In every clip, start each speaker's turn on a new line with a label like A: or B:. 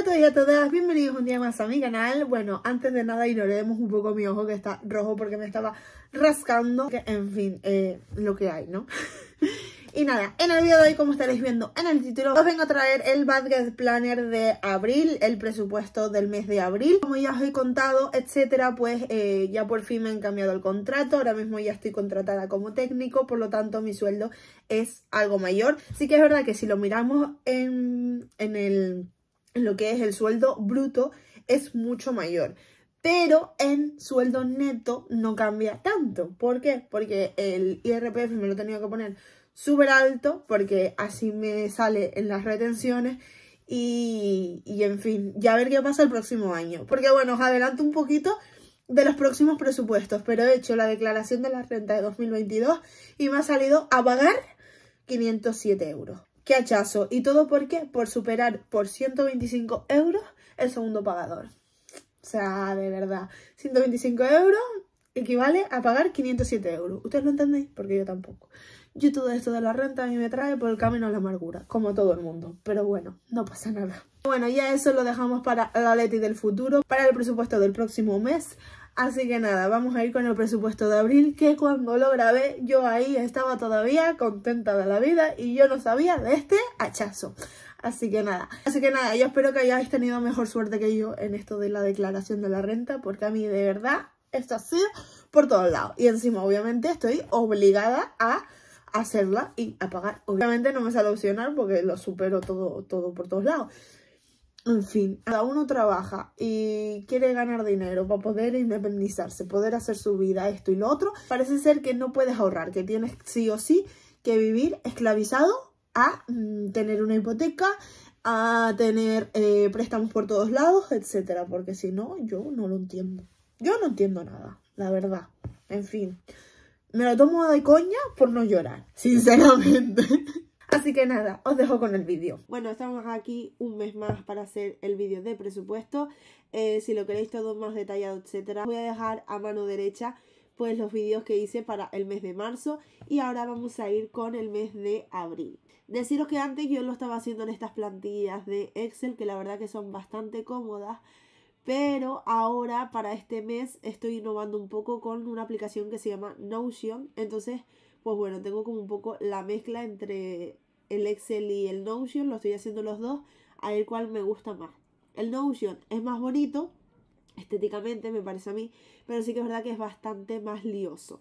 A: Hola a todos y a todas, bienvenidos un día más a mi canal Bueno, antes de nada ignoremos un poco mi ojo que está rojo porque me estaba rascando que, En fin, eh, lo que hay, ¿no? y nada, en el video de hoy como estaréis viendo en el título Os vengo a traer el Budget Planner de abril, el presupuesto del mes de abril Como ya os he contado, etcétera, pues eh, ya por fin me han cambiado el contrato Ahora mismo ya estoy contratada como técnico, por lo tanto mi sueldo es algo mayor Sí que es verdad que si lo miramos en, en el lo que es el sueldo bruto es mucho mayor. Pero en sueldo neto no cambia tanto. ¿Por qué? Porque el IRPF me lo tenía tenido que poner súper alto porque así me sale en las retenciones. Y, y en fin, ya ver qué pasa el próximo año. Porque bueno, os adelanto un poquito de los próximos presupuestos, pero he hecho la declaración de la renta de 2022 y me ha salido a pagar 507 euros. ¡Qué hachazo! ¿Y todo por qué? Por superar por 125 euros el segundo pagador. O sea, de verdad, 125 euros equivale a pagar 507 euros. ¿Ustedes lo entendéis? Porque yo tampoco. Yo todo esto de la renta a mí me trae por el camino a la amargura, como todo el mundo. Pero bueno, no pasa nada. Bueno, ya eso lo dejamos para la Leti del futuro, para el presupuesto del próximo mes. Así que nada, vamos a ir con el presupuesto de abril, que cuando lo grabé yo ahí estaba todavía contenta de la vida y yo no sabía de este hachazo. Así que nada, así que nada, yo espero que hayáis tenido mejor suerte que yo en esto de la declaración de la renta, porque a mí de verdad esto ha sido por todos lados. Y encima, obviamente, estoy obligada a hacerla y a pagar. Obviamente no me sale opcional porque lo supero todo, todo por todos lados. En fin, cada uno trabaja y quiere ganar dinero para poder independizarse, poder hacer su vida, esto y lo otro. Parece ser que no puedes ahorrar, que tienes sí o sí que vivir esclavizado a mm, tener una hipoteca, a tener eh, préstamos por todos lados, etcétera, porque si no, yo no lo entiendo. Yo no entiendo nada, la verdad. En fin, me lo tomo de coña por no llorar, sinceramente. Así que nada, os dejo con el vídeo. Bueno, estamos aquí un mes más para hacer el vídeo de presupuesto. Eh, si lo queréis todo más detallado, etcétera, voy a dejar a mano derecha pues los vídeos que hice para el mes de marzo y ahora vamos a ir con el mes de abril. Deciros que antes yo lo estaba haciendo en estas plantillas de Excel que la verdad que son bastante cómodas, pero ahora para este mes estoy innovando un poco con una aplicación que se llama Notion, entonces pues bueno, tengo como un poco la mezcla entre el Excel y el Notion, lo estoy haciendo los dos, a ver cuál me gusta más. El Notion es más bonito, estéticamente me parece a mí, pero sí que es verdad que es bastante más lioso.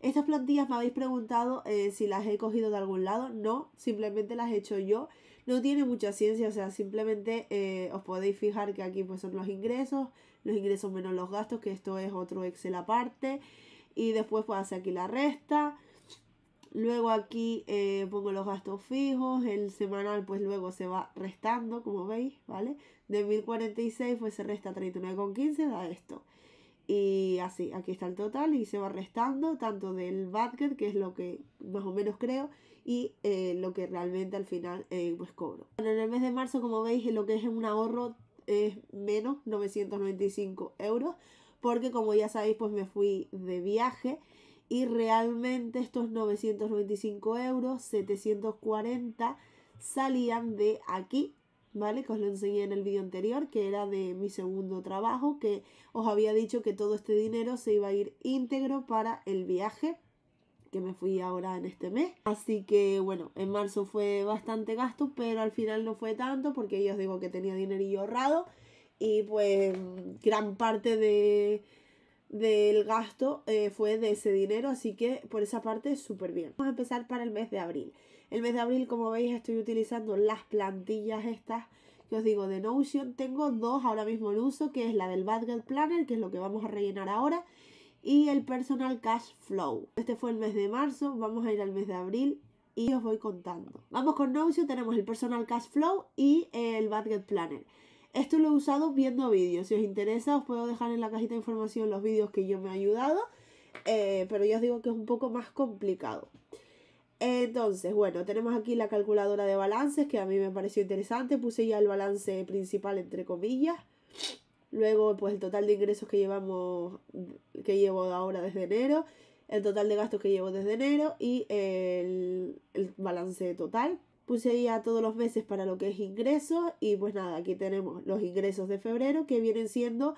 A: Estas plantillas me habéis preguntado eh, si las he cogido de algún lado. No, simplemente las he hecho yo. No tiene mucha ciencia, o sea, simplemente eh, os podéis fijar que aquí pues son los ingresos, los ingresos menos los gastos, que esto es otro Excel aparte. Y después pues hace aquí la resta, Luego aquí eh, pongo los gastos fijos, el semanal pues luego se va restando, como veis, ¿vale? De 1046 pues se resta 39,15, da esto. Y así, aquí está el total y se va restando tanto del budget, que es lo que más o menos creo, y eh, lo que realmente al final eh, pues cobro. Bueno, en el mes de marzo, como veis, lo que es un ahorro es menos 995 euros, porque como ya sabéis, pues me fui de viaje y realmente estos 995 euros, 740 salían de aquí, ¿vale? Que os lo enseñé en el vídeo anterior, que era de mi segundo trabajo, que os había dicho que todo este dinero se iba a ir íntegro para el viaje que me fui ahora en este mes. Así que bueno, en marzo fue bastante gasto, pero al final no fue tanto porque yo os digo que tenía dinerillo ahorrado y pues gran parte de del gasto eh, fue de ese dinero, así que por esa parte súper bien. Vamos a empezar para el mes de abril. El mes de abril, como veis, estoy utilizando las plantillas estas que os digo de Notion. Tengo dos ahora mismo en uso, que es la del Budget Planner, que es lo que vamos a rellenar ahora, y el Personal Cash Flow. Este fue el mes de marzo, vamos a ir al mes de abril y os voy contando. Vamos con Notion, tenemos el Personal Cash Flow y el Budget Planner. Esto lo he usado viendo vídeos. Si os interesa, os puedo dejar en la cajita de información los vídeos que yo me he ayudado. Eh, pero ya os digo que es un poco más complicado. Entonces, bueno, tenemos aquí la calculadora de balances, que a mí me pareció interesante. Puse ya el balance principal, entre comillas. Luego, pues el total de ingresos que llevamos, que llevo ahora desde enero. El total de gastos que llevo desde enero y el, el balance total puse ya todos los meses para lo que es ingresos y pues nada, aquí tenemos los ingresos de febrero que vienen siendo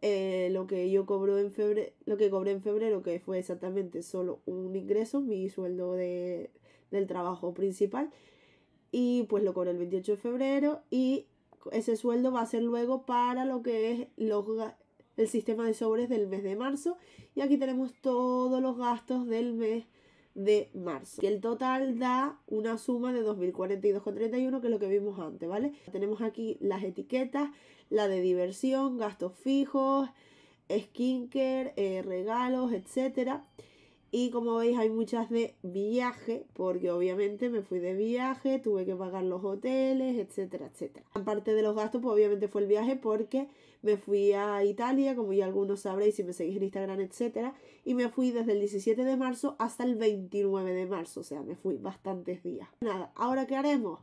A: eh, lo que yo cobro en febrero, lo que cobré en febrero que fue exactamente solo un ingreso, mi sueldo de, del trabajo principal y pues lo cobré el 28 de febrero y ese sueldo va a ser luego para lo que es los, el sistema de sobres del mes de marzo y aquí tenemos todos los gastos del mes de marzo. Y el total da una suma de 2.042,31, que es lo que vimos antes, ¿vale? Tenemos aquí las etiquetas, la de diversión, gastos fijos, skincare, eh, regalos, etcétera. Y como veis hay muchas de viaje, porque obviamente me fui de viaje, tuve que pagar los hoteles, etcétera, etcétera. Aparte de los gastos, pues obviamente fue el viaje porque me fui a Italia, como ya algunos sabréis si me seguís en Instagram, etc. Y me fui desde el 17 de marzo hasta el 29 de marzo, o sea, me fui bastantes días. Nada, ahora qué haremos?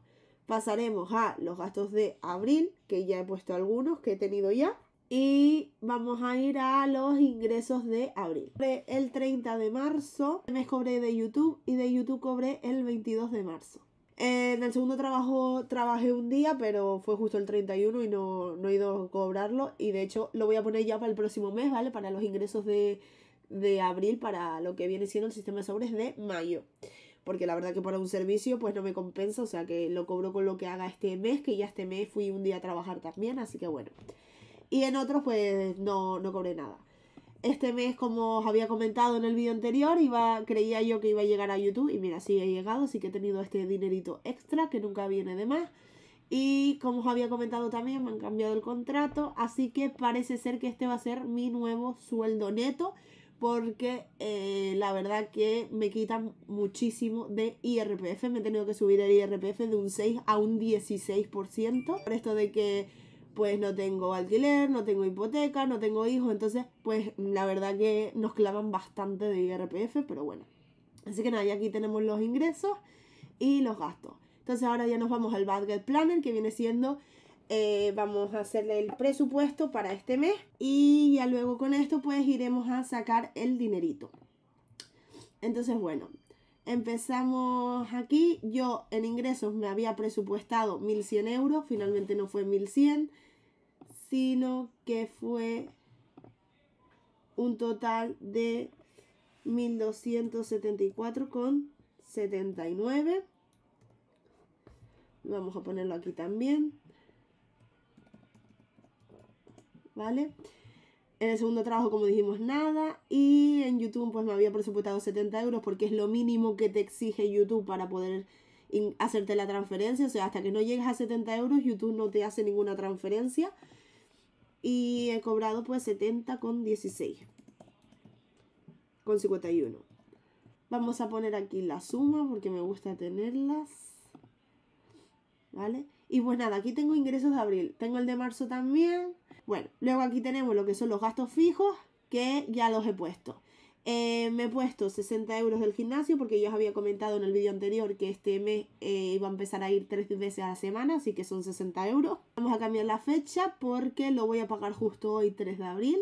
A: Pasaremos a los gastos de abril, que ya he puesto algunos que he tenido ya. Y vamos a ir a los ingresos de abril. El 30 de marzo, me cobré de YouTube y de YouTube cobré el 22 de marzo. Eh, en el segundo trabajo trabajé un día, pero fue justo el 31 y no, no he ido a cobrarlo. Y de hecho lo voy a poner ya para el próximo mes, ¿vale? Para los ingresos de, abril, para lo que viene siendo el sistema de sobres de mayo. Porque la verdad que para un servicio pues no me compensa, o sea que lo cobro con lo que haga este mes, que ya este mes fui un día a trabajar también, así que bueno. Y en otros pues no, no cobré nada este mes, como os había comentado en el vídeo anterior, iba, creía yo que iba a llegar a YouTube y mira, sí he llegado, sí que he tenido este dinerito extra que nunca viene de más. Y como os había comentado también, me han cambiado el contrato, así que parece ser que este va a ser mi nuevo sueldo neto, porque eh, la verdad que me quitan muchísimo de IRPF, me he tenido que subir el IRPF de un 6 a un 16%, por esto de que pues no tengo alquiler, no tengo hipoteca, no tengo hijos, entonces pues la verdad que nos clavan bastante de IRPF, pero bueno. Así que nada, y aquí tenemos los ingresos y los gastos. Entonces ahora ya nos vamos al Budget Planner, que viene siendo, eh, vamos a hacerle el presupuesto para este mes y ya luego con esto pues iremos a sacar el dinerito. Entonces bueno, empezamos aquí. Yo en ingresos me había presupuestado 1.100 euros, finalmente no fue 1.100 sino que fue un total de 1274,79. Vamos a ponerlo aquí también. ¿Vale? En el segundo trabajo, como dijimos, nada. Y en YouTube, pues me había presupuestado 70 euros porque es lo mínimo que te exige YouTube para poder hacerte la transferencia. O sea, hasta que no llegues a 70 euros, YouTube no te hace ninguna transferencia. Y he cobrado pues 70 con 16. Con 51. Vamos a poner aquí la suma porque me gusta tenerlas. ¿Vale? Y pues nada, aquí tengo ingresos de abril. Tengo el de marzo también. Bueno, luego aquí tenemos lo que son los gastos fijos que ya los he puesto. Eh, me he puesto 60 euros del gimnasio porque yo os había comentado en el vídeo anterior que este mes eh, iba a empezar a ir tres veces a la semana, así que son 60 euros. Vamos a cambiar la fecha porque lo voy a pagar justo hoy 3 de abril.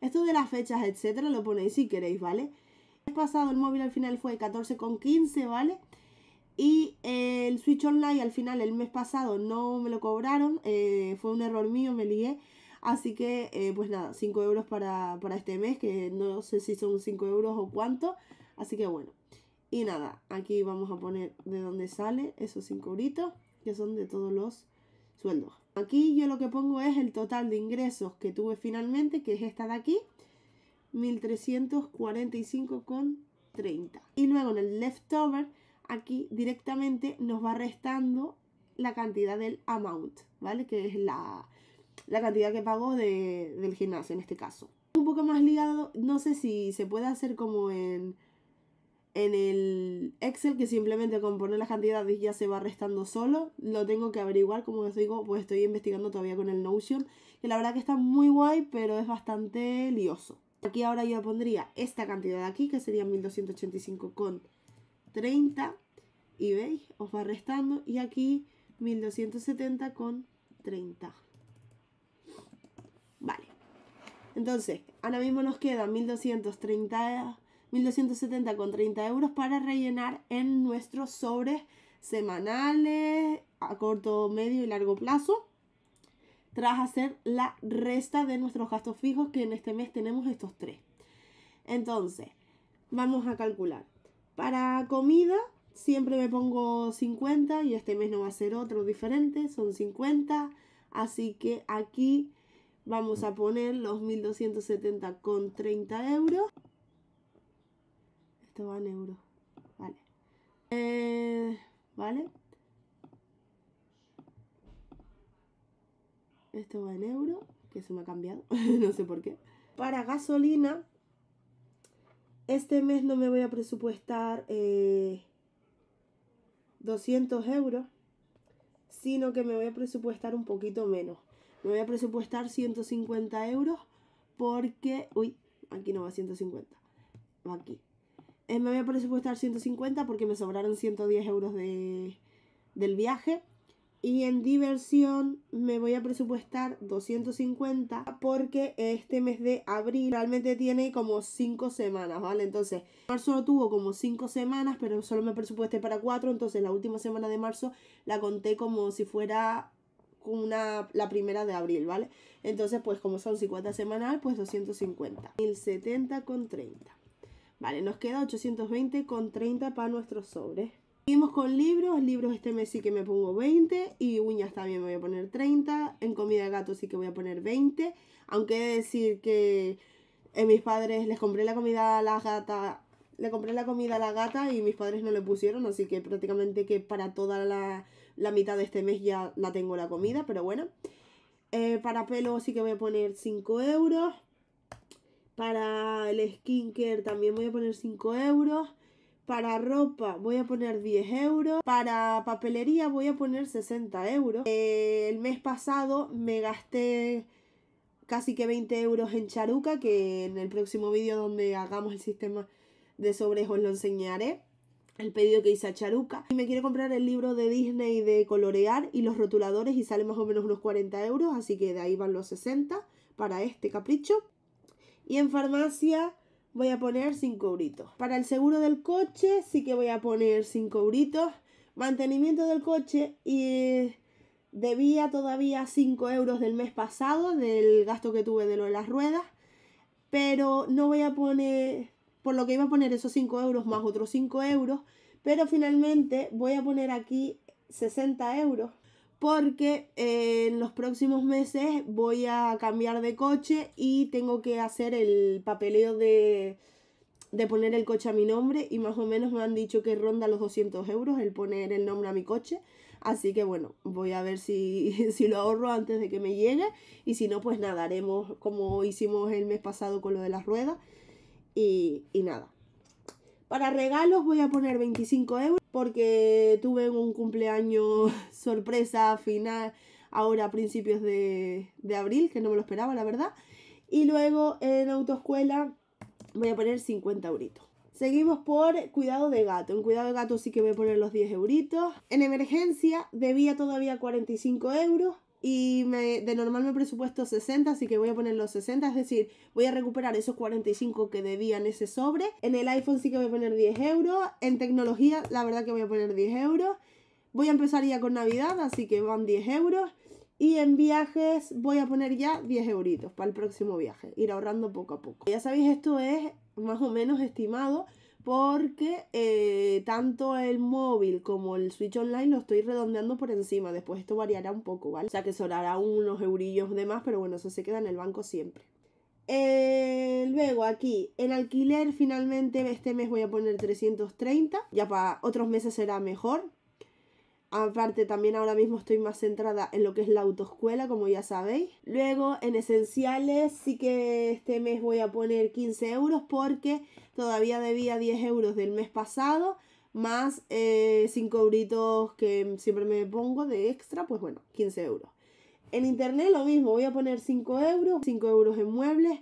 A: Esto de las fechas, etcétera, lo ponéis si queréis, ¿vale? El pasado el móvil al final fue 14,15, ¿vale? Y eh, el Switch Online al final el mes pasado no me lo cobraron, fue un error mío, me lié Así que, eh, pues nada, 5 euros para, para este mes, que no sé si son 5 euros o cuánto. Así que bueno. Y nada, aquí vamos a poner de dónde sale esos 5 euritos, que son de todos los sueldos. Aquí yo lo que pongo es el total de ingresos que tuve finalmente, que es esta de aquí, 1345,30. Y luego en el leftover, aquí directamente nos va restando la cantidad del amount, ¿vale? Que es la, la cantidad que pagó de, del gimnasio en este caso. Un poco más ligado, no sé si se puede hacer como en, en el Excel, que simplemente con poner las cantidades ya se va restando solo. Lo tengo que averiguar, como les digo, pues estoy investigando todavía con el Notion, que la verdad que está muy guay, pero es bastante lioso. Aquí ahora yo pondría esta cantidad de aquí, que sería 1285,30. Y veis, os va restando. Y aquí con 30. Entonces, ahora mismo nos quedan 1230, 1270 con 30 euros para rellenar en nuestros sobres semanales a corto, medio y largo plazo tras hacer la resta de nuestros gastos fijos que en este mes tenemos estos tres. Entonces, vamos a calcular. Para comida siempre me pongo 50 y este mes no va a ser otro diferente, son 50. Así que aquí Vamos a poner los 1270 con 30 euros. Esto va en euros. Vale. Eh, vale. Esto va en euros, que se me ha cambiado, no sé por qué. Para gasolina, este mes no me voy a presupuestar 200 eh, euros, sino que me voy a presupuestar un poquito menos. Me voy a presupuestar 150 euros porque... Uy, aquí no va 150. Va aquí. Eh, me voy a presupuestar 150 porque me sobraron 110 euros de, del viaje. Y en diversión me voy a presupuestar 250 porque este mes de abril realmente tiene como 5 semanas, ¿vale? Entonces, marzo tuvo como 5 semanas, pero solo me presupuesté para 4, entonces la última semana de marzo la conté como si fuera una, la primera de abril, ¿vale? Entonces, pues como son 50 semanal, pues 250. 1070 con 30. Vale, nos queda 820 con 30 para nuestros sobres. Seguimos con libros, libros este mes sí que me pongo 20 y uñas también me voy a poner 30, en comida de gato sí que voy a poner 20, aunque he decir que en eh, mis padres les compré la comida a la gata, le compré la comida a la gata y mis padres no le pusieron, así que prácticamente que para toda la la mitad de este mes ya la tengo la comida, pero bueno. Eh, para pelo sí que voy a poner 5 euros. Para el skincare también voy a poner 5 euros. Para ropa voy a poner 10 euros. Para papelería voy a poner 60 euros. Eh, el mes pasado me gasté casi que 20 euros en charuca, que en el próximo vídeo donde hagamos el sistema de sobres os lo enseñaré el pedido que hice a Charuca. Y me quiere comprar el libro de Disney de colorear y los rotuladores y sale más o menos unos 40 euros, así que de ahí van los 60 para este capricho. Y en farmacia voy a poner 5 euritos. Para el seguro del coche sí que voy a poner 5 euritos. Mantenimiento del coche y eh, debía todavía 5 euros del mes pasado del gasto que tuve de lo de las ruedas. Pero no voy a poner por lo que iba a poner esos 5 euros más otros 5 euros, pero finalmente voy a poner aquí 60 euros porque eh, en los próximos meses voy a cambiar de coche y tengo que hacer el papeleo de, poner el coche a mi nombre y más o menos me han dicho que ronda los 200 euros el poner el nombre a mi coche. Así que bueno, voy a ver si, si, lo ahorro antes de que me llegue y si no, pues nadaremos como hicimos el mes pasado con lo de las ruedas, y, nada. Para regalos voy a poner 25 euros porque tuve un cumpleaños sorpresa final ahora a principios de, de abril, que no me lo esperaba, la verdad. Y luego en autoescuela voy a poner 50 euritos. Seguimos por cuidado de gato. En cuidado de gato sí que voy a poner los 10 euritos. En emergencia debía todavía 45 euros y me, de normal me presupuesto 60, así que voy a poner los 60, es decir, voy a recuperar esos 45 que debían ese sobre. En el iPhone sí que voy a poner 10 euros, en tecnología la verdad que voy a poner 10 euros. Voy a empezar ya con Navidad, así que van 10 euros. Y en viajes voy a poner ya 10 euritos para el próximo viaje, ir ahorrando poco a poco. Ya sabéis, esto es más o menos estimado, porque eh, tanto el móvil como el Switch Online lo estoy redondeando por encima. Después esto variará un poco, ¿vale? O sea que sobrará unos eurillos de más, pero bueno, eso se queda en el banco siempre. Eh, luego aquí, el alquiler finalmente este mes voy a poner 330, ya para otros meses será mejor, Aparte, también ahora mismo estoy más centrada en lo que es la autoescuela, como ya sabéis. Luego, en esenciales, sí que este mes voy a poner 15 euros porque todavía debía 10 euros del mes pasado, más 5 eh, euritos que siempre me pongo de extra, pues bueno, 15 euros. En internet lo mismo, voy a poner 5 euros, 5 euros en muebles.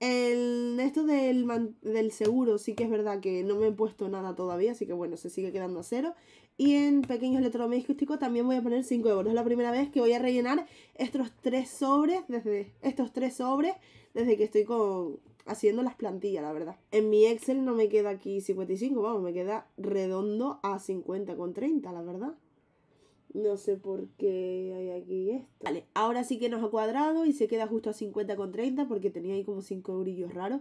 A: El, esto del, del seguro sí que es verdad que no me he puesto nada todavía, así que bueno, se sigue quedando a cero. Y en pequeños electrodoméstico también voy a poner 5 euros. Es la primera vez que voy a rellenar estos tres sobres desde, estos tres sobres desde que estoy haciendo las plantillas, la verdad. En mi Excel no me queda aquí 55, vamos, me queda redondo a 50 con 30, la verdad. No sé por qué hay aquí esto. Vale, ahora sí que nos ha cuadrado y se queda justo a 50 con 30 porque tenía ahí como 5 brillos raros.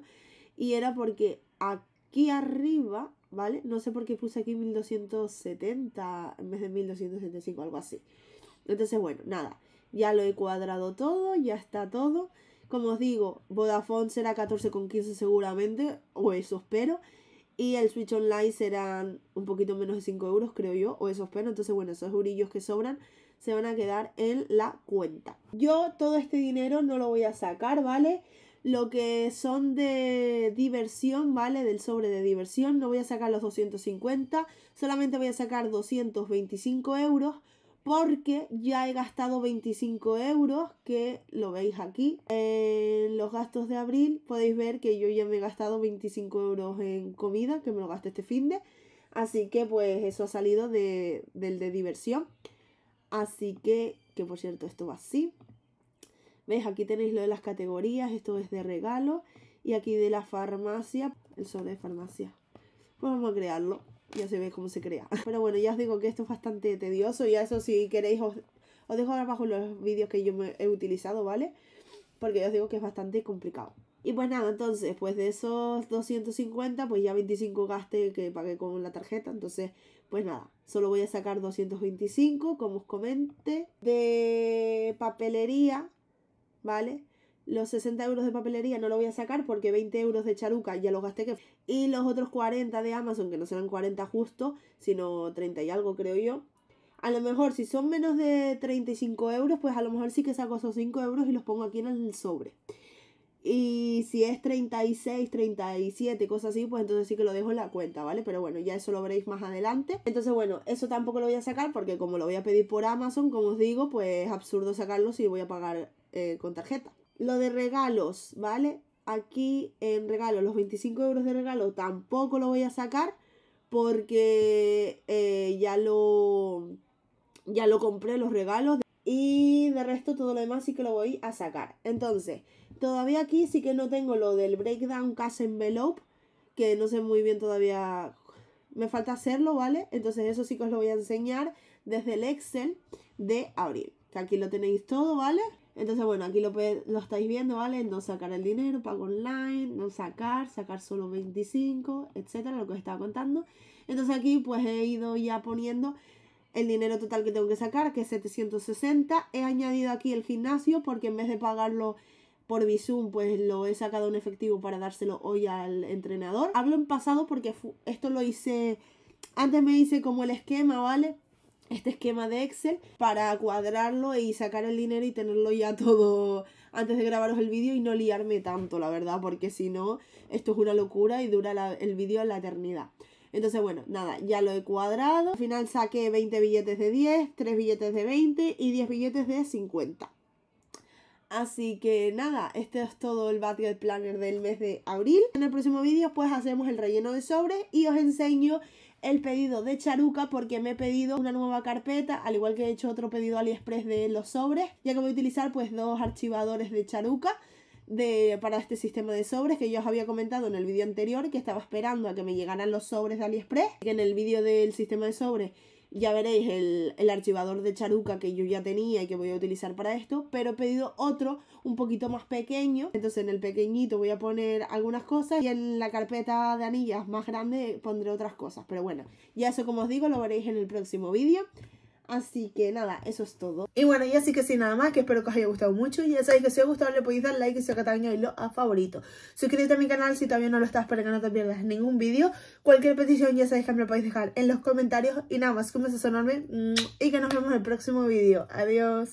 A: Y era porque aquí arriba ¿vale? No sé por qué puse aquí 1270 en vez de 1275, algo así. Entonces, bueno, nada, ya lo he cuadrado todo, ya está todo. Como os digo, Vodafone será 14,15 seguramente, o eso espero. Y el Switch Online serán un poquito menos de 5 euros, creo yo, o eso espero. Entonces, bueno, esos eurillos que sobran se van a quedar en la cuenta. Yo todo este dinero no lo voy a sacar, ¿vale? lo que son de diversión, ¿vale? Del sobre de diversión. No voy a sacar los 250, solamente voy a sacar 225 euros porque ya he gastado 25 euros, que lo veis aquí. En los gastos de abril podéis ver que yo ya me he gastado 25 euros en comida, que me lo gasté este fin de. Así que pues eso ha salido de, del de diversión. Así que, que por cierto, esto va así. Aquí tenéis lo de las categorías, esto es de regalo. Y aquí de la farmacia, el sol de farmacia. Pues vamos a crearlo. Ya se ve cómo se crea. Pero bueno, ya os digo que esto es bastante tedioso. Y eso si queréis os, dejo ahora abajo los vídeos que yo me he utilizado, ¿vale? Porque ya os digo que es bastante complicado. Y pues nada, entonces, pues de esos 250, pues ya 25 gasté que pagué con la tarjeta. Entonces, pues nada, solo voy a sacar 225, como os comenté. De papelería, ¿vale? Los 60 euros de papelería no lo voy a sacar porque 20 euros de charuca ya los gasté. Que... Y los otros 40 de Amazon, que no serán 40 justo, sino 30 y algo creo yo. A lo mejor si son menos de 35 euros, pues a lo mejor sí que saco esos 5 euros y los pongo aquí en el sobre. Y si es 36, 37, cosas así, pues entonces sí que lo dejo en la cuenta, ¿vale? Pero bueno, ya eso lo veréis más adelante. Entonces, bueno, eso tampoco lo voy a sacar porque como lo voy a pedir por Amazon, como os digo, pues es absurdo sacarlo si voy a pagar eh, con tarjeta. Lo de regalos, ¿vale? Aquí en Regalos, los 25 euros de regalo tampoco lo voy a sacar porque eh, ya lo ya lo compré los regalos y de resto todo lo demás sí que lo voy a sacar. Entonces, todavía aquí sí que no tengo lo del breakdown cash envelope, que no sé muy bien todavía, me falta hacerlo, ¿vale? Entonces eso sí que os lo voy a enseñar desde el Excel de abril, que aquí lo tenéis todo, ¿vale? Entonces, bueno, aquí lo, lo estáis viendo, ¿vale? No sacar el dinero, pago online, no sacar, sacar solo 25, etcétera, lo que os estaba contando. Entonces aquí pues he ido ya poniendo el dinero total que tengo que sacar, que es 760. He añadido aquí el gimnasio porque en vez de pagarlo por Visum, pues lo he sacado en efectivo para dárselo hoy al entrenador. Hablo en pasado porque esto lo hice, antes me hice como el esquema, ¿vale? este esquema de Excel para cuadrarlo y sacar el dinero y tenerlo ya todo antes de grabaros el vídeo y no liarme tanto, la verdad, porque si no, esto es una locura y dura el vídeo la eternidad. Entonces, bueno, nada, ya lo he cuadrado. Al final saqué 20 billetes de 10, 3 billetes de 20 y 10 billetes de 50. Así que nada, este es todo el Battle Planner del mes de abril. En el próximo vídeo pues hacemos el relleno de sobres y os enseño el pedido de Charuca porque me he pedido una nueva carpeta, al igual que he hecho otro pedido AliExpress de los sobres, ya que voy a utilizar pues dos archivadores de Charuca de, para este sistema de sobres que yo os había comentado en el vídeo anterior, que estaba esperando a que me llegaran los sobres de AliExpress, que en el vídeo del sistema de sobres ya veréis el, el, archivador de charuca que yo ya tenía y que voy a utilizar para esto, pero he pedido otro un poquito más pequeño. Entonces en el pequeñito voy a poner algunas cosas y en la carpeta de anillas más grande pondré otras cosas. Pero bueno, ya eso como os digo lo veréis en el próximo vídeo. Así que nada, eso es todo. Y bueno, ya sí que sí, nada más, que espero que os haya gustado mucho. Y ya sabéis que si os ha gustado le podéis dar like y si os ha lo a favorito. Suscríbete a mi canal si todavía no lo estás para que no te pierdas ningún vídeo. Cualquier petición ya sabéis que me lo podéis dejar en los comentarios. Y nada más, que un beso enorme mm, y que nos vemos en el próximo vídeo. Adiós.